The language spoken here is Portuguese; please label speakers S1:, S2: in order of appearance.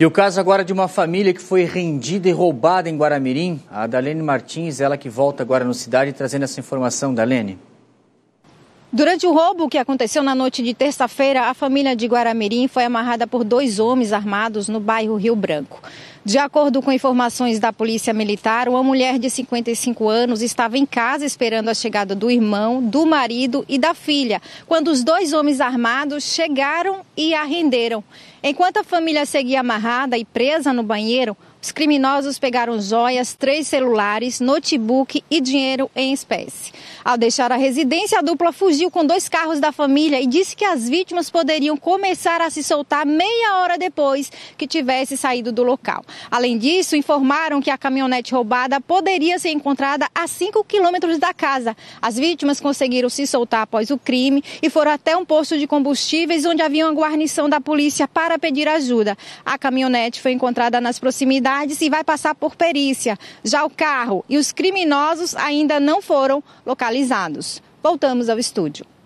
S1: E o caso agora de uma família que foi rendida e roubada em Guaramirim. A Dalene Martins, ela que volta agora no Cidade trazendo essa informação, Dalene.
S2: Durante o roubo que aconteceu na noite de terça-feira, a família de Guaramirim foi amarrada por dois homens armados no bairro Rio Branco. De acordo com informações da Polícia Militar, uma mulher de 55 anos estava em casa esperando a chegada do irmão, do marido e da filha, quando os dois homens armados chegaram e a renderam. Enquanto a família seguia amarrada e presa no banheiro, os criminosos pegaram joias, três celulares, notebook e dinheiro em espécie. Ao deixar a residência, a dupla fugiu com dois carros da família e disse que as vítimas poderiam começar a se soltar meia hora depois que tivesse saído do local. Além disso, informaram que a caminhonete roubada poderia ser encontrada a 5 quilômetros da casa. As vítimas conseguiram se soltar após o crime e foram até um posto de combustíveis onde havia uma guarnição da polícia para pedir ajuda. A caminhonete foi encontrada nas proximidades e vai passar por perícia. Já o carro e os criminosos ainda não foram localizados. Voltamos ao estúdio.